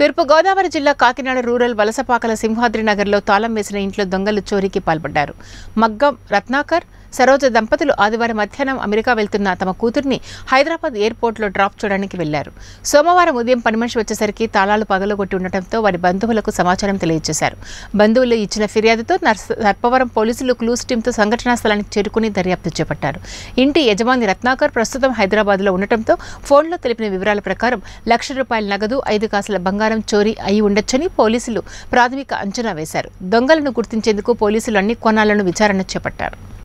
తూర్పుగోదావరి జిల్లా కాకినాడ రూరల్ వలసపాకల సింహాద్రి నగర్లో తాళం వేసిన ఇంట్లో దొంగలు చోరీకి పాల్పడ్డారు మగ్గం రత్నాకర్ సరోజ దంపతులు ఆదివారం మధ్యాహ్నం అమెరికా వెళ్తున్న తమ కూతుర్ని హైదరాబాద్ ఎయిర్పోర్ట్లో డ్రాప్ చేయడానికి వెళ్లారు సోమవారం ఉదయం పని మనిషి వచ్చేసరికి తాళాలు పగలగొట్టి ఉండటంతో వారి బంధువులకు సమాచారం తెలియజేశారు బంధువులు ఇచ్చిన ఫిర్యాదుతో సర్పవరం పోలీసులు క్లూస్ టీంతో సంఘటనా స్థలానికి చేరుకుని దర్యాప్తు చేపట్టారు ఇంటి యజమాని రత్నాకర్ ప్రస్తుతం హైదరాబాద్లో ఉండటంతో ఫోన్లో తెలిపిన వివరాల ప్రకారం లక్ష రూపాయల నగదు ఐదు కాసుల బంగారం చోరీ అయి ఉండొచ్చని పోలీసులు ప్రాథమిక అంచనా వేశారు దొంగలను గుర్తించేందుకు పోలీసులు అన్ని కోణాలను విచారణ చేపట్టారు